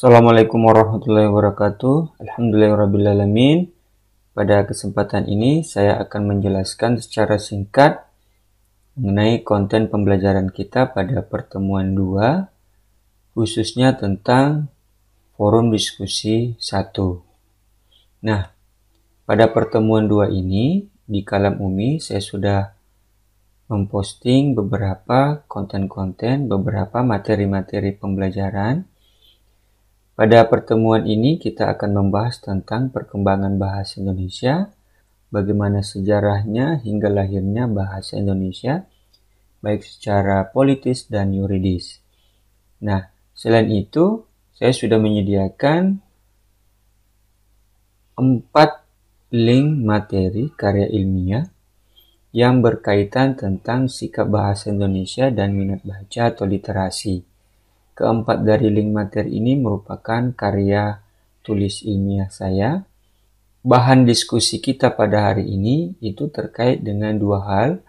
Assalamualaikum warahmatullahi wabarakatuh. Alhamdulillahirrabbilalamin. Pada kesempatan ini saya akan menjelaskan secara singkat mengenai konten pembelajaran kita pada pertemuan 2 khususnya tentang forum diskusi 1. Nah, pada pertemuan 2 ini di Kalam Umi saya sudah memposting beberapa konten-konten, beberapa materi-materi pembelajaran pada pertemuan ini kita akan membahas tentang perkembangan bahasa Indonesia, bagaimana sejarahnya hingga lahirnya bahasa Indonesia, baik secara politis dan yuridis. Nah, selain itu, saya sudah menyediakan empat link materi karya ilmiah yang berkaitan tentang sikap bahasa Indonesia dan minat baca atau literasi. Keempat dari link materi ini merupakan karya tulis ilmiah saya. Bahan diskusi kita pada hari ini itu terkait dengan dua hal,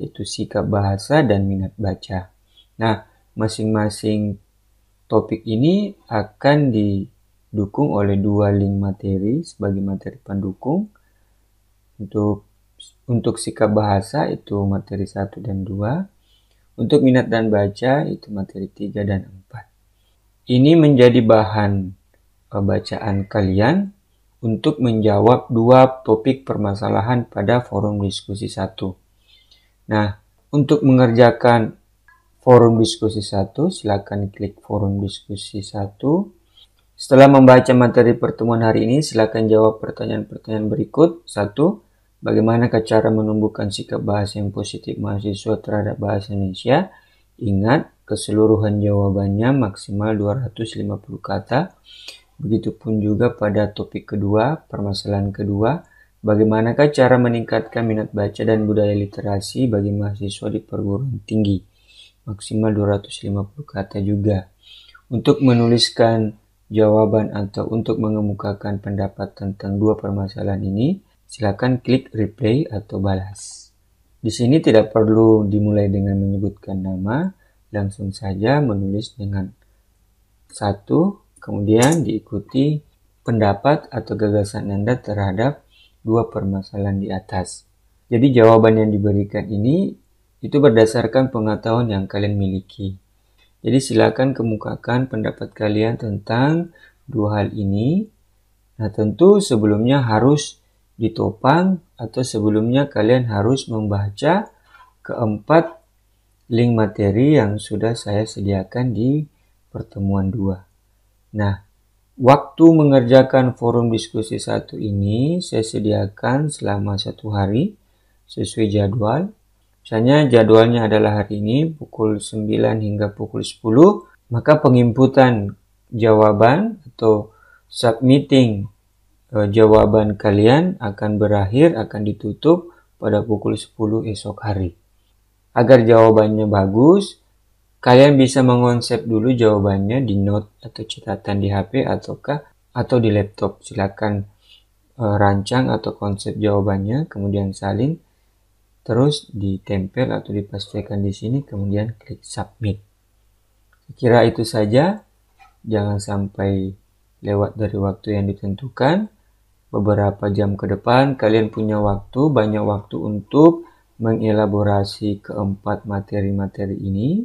yaitu sikap bahasa dan minat baca. Nah, masing-masing topik ini akan didukung oleh dua link materi sebagai materi pendukung. Untuk untuk sikap bahasa itu materi satu dan dua. Untuk minat dan baca itu materi 3 dan 4. Ini menjadi bahan e, bacaan kalian untuk menjawab dua topik permasalahan pada forum diskusi 1. Nah, untuk mengerjakan forum diskusi 1, silakan klik forum diskusi 1. Setelah membaca materi pertemuan hari ini, silakan jawab pertanyaan-pertanyaan berikut. 1. Bagaimana cara menumbuhkan sikap bahasa yang positif mahasiswa terhadap bahasa Indonesia? Ingat, keseluruhan jawabannya maksimal 250 kata. Begitupun juga pada topik kedua, permasalahan kedua, bagaimanakah cara meningkatkan minat baca dan budaya literasi bagi mahasiswa di perguruan tinggi? Maksimal 250 kata juga. Untuk menuliskan jawaban atau untuk mengemukakan pendapat tentang dua permasalahan ini, silakan klik replay atau balas. Di sini tidak perlu dimulai dengan menyebutkan nama, langsung saja menulis dengan satu, kemudian diikuti pendapat atau gagasan Anda terhadap dua permasalahan di atas. Jadi jawaban yang diberikan ini itu berdasarkan pengetahuan yang kalian miliki. Jadi silakan kemukakan pendapat kalian tentang dua hal ini. Nah tentu sebelumnya harus ditopang atau sebelumnya kalian harus membaca keempat link materi yang sudah saya sediakan di pertemuan 2. Nah, waktu mengerjakan forum diskusi satu ini saya sediakan selama satu hari sesuai jadwal. Misalnya jadwalnya adalah hari ini pukul 9 hingga pukul 10, maka penginputan jawaban atau submitting Eh, jawaban kalian akan berakhir, akan ditutup pada pukul 10 esok hari. Agar jawabannya bagus, kalian bisa mengonsep dulu jawabannya di note atau catatan di HP ataukah atau di laptop. Silakan e, rancang atau konsep jawabannya, kemudian salin, terus ditempel atau dipastikan di sini, kemudian klik submit. Kira itu saja, jangan sampai lewat dari waktu yang ditentukan beberapa jam ke depan kalian punya waktu, banyak waktu untuk mengelaborasi keempat materi-materi ini.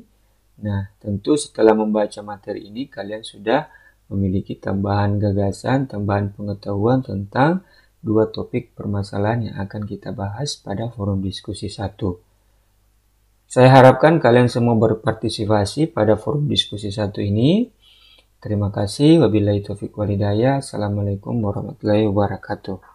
Nah, tentu setelah membaca materi ini kalian sudah memiliki tambahan gagasan, tambahan pengetahuan tentang dua topik permasalahan yang akan kita bahas pada forum diskusi 1. Saya harapkan kalian semua berpartisipasi pada forum diskusi 1 ini Terima kasih. Wabillahi taufiq walidaya. Assalamualaikum warahmatullahi wabarakatuh.